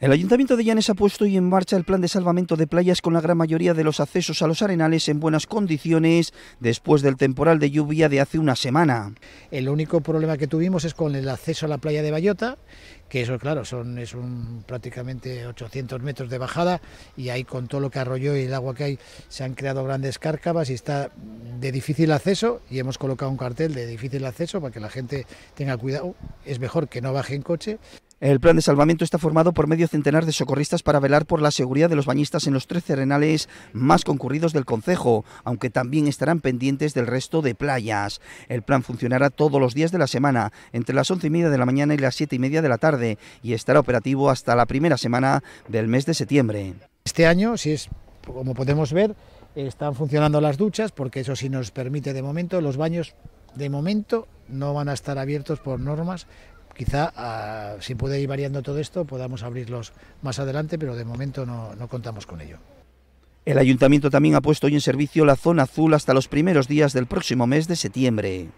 El Ayuntamiento de Llanes ha puesto hoy en marcha el plan de salvamento de playas con la gran mayoría de los accesos a los arenales en buenas condiciones después del temporal de lluvia de hace una semana. El único problema que tuvimos es con el acceso a la playa de Bayota, que eso claro, son es un, prácticamente 800 metros de bajada y ahí con todo lo que arrolló y el agua que hay se han creado grandes cárcavas y está de difícil acceso y hemos colocado un cartel de difícil acceso para que la gente tenga cuidado, es mejor que no baje en coche. El plan de salvamento está formado por medio centenar de socorristas para velar por la seguridad de los bañistas en los tres renales más concurridos del concejo, aunque también estarán pendientes del resto de playas. El plan funcionará todos los días de la semana, entre las 11 y media de la mañana y las 7 y media de la tarde, y estará operativo hasta la primera semana del mes de septiembre. Este año, si es como podemos ver, están funcionando las duchas, porque eso sí nos permite de momento, los baños de momento no van a estar abiertos por normas Quizá, ah, si puede ir variando todo esto, podamos abrirlos más adelante, pero de momento no, no contamos con ello. El ayuntamiento también ha puesto hoy en servicio la zona azul hasta los primeros días del próximo mes de septiembre.